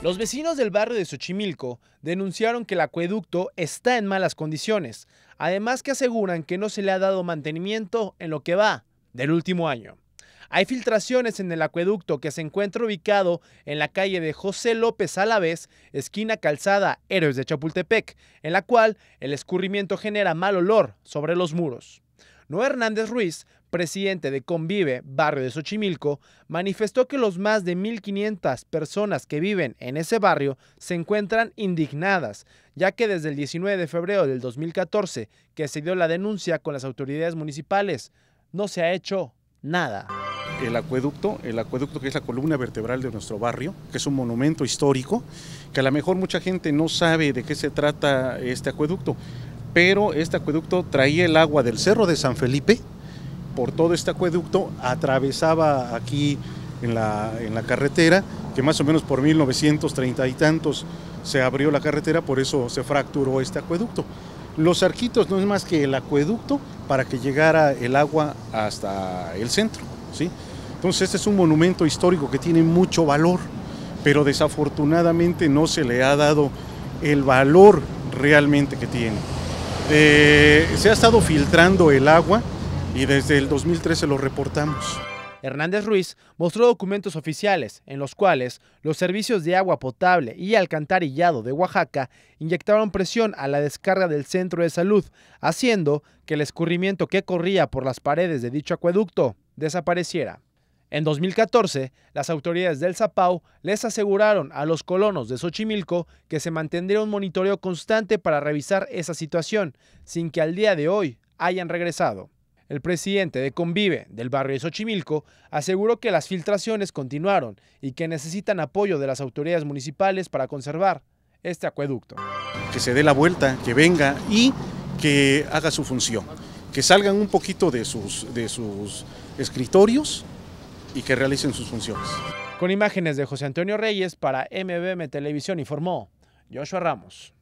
Los vecinos del barrio de Xochimilco denunciaron que el acueducto está en malas condiciones, además que aseguran que no se le ha dado mantenimiento en lo que va del último año. Hay filtraciones en el acueducto que se encuentra ubicado en la calle de José López Alavés, esquina calzada Héroes de Chapultepec, en la cual el escurrimiento genera mal olor sobre los muros. Noé Hernández Ruiz, presidente de Convive, barrio de Xochimilco, manifestó que los más de 1.500 personas que viven en ese barrio se encuentran indignadas, ya que desde el 19 de febrero del 2014, que se dio la denuncia con las autoridades municipales, no se ha hecho nada el acueducto, el acueducto que es la columna vertebral de nuestro barrio, que es un monumento histórico, que a lo mejor mucha gente no sabe de qué se trata este acueducto pero este acueducto traía el agua del Cerro de San Felipe, por todo este acueducto atravesaba aquí en la, carretera, que más o menos por 1930 y tantos se abrió la carretera, por eso se fracturó este acueducto. Los arquitos no es más que el acueducto para que llegara el agua hasta el centro. ¿sí? Entonces este es un monumento histórico que tiene mucho valor, pero desafortunadamente no se le ha dado el valor realmente que tiene. Eh, se ha estado filtrando el agua y desde el 2013 lo reportamos. Hernández Ruiz mostró documentos oficiales en los cuales los servicios de agua potable y alcantarillado de Oaxaca inyectaron presión a la descarga del centro de salud, haciendo que el escurrimiento que corría por las paredes de dicho acueducto desapareciera. En 2014, las autoridades del Zapau les aseguraron a los colonos de Xochimilco que se mantendría un monitoreo constante para revisar esa situación, sin que al día de hoy hayan regresado. El presidente de Convive del barrio de Xochimilco aseguró que las filtraciones continuaron y que necesitan apoyo de las autoridades municipales para conservar este acueducto. Que se dé la vuelta, que venga y que haga su función, que salgan un poquito de sus, de sus escritorios y que realicen sus funciones. Con imágenes de José Antonio Reyes para MBM Televisión informó Joshua Ramos.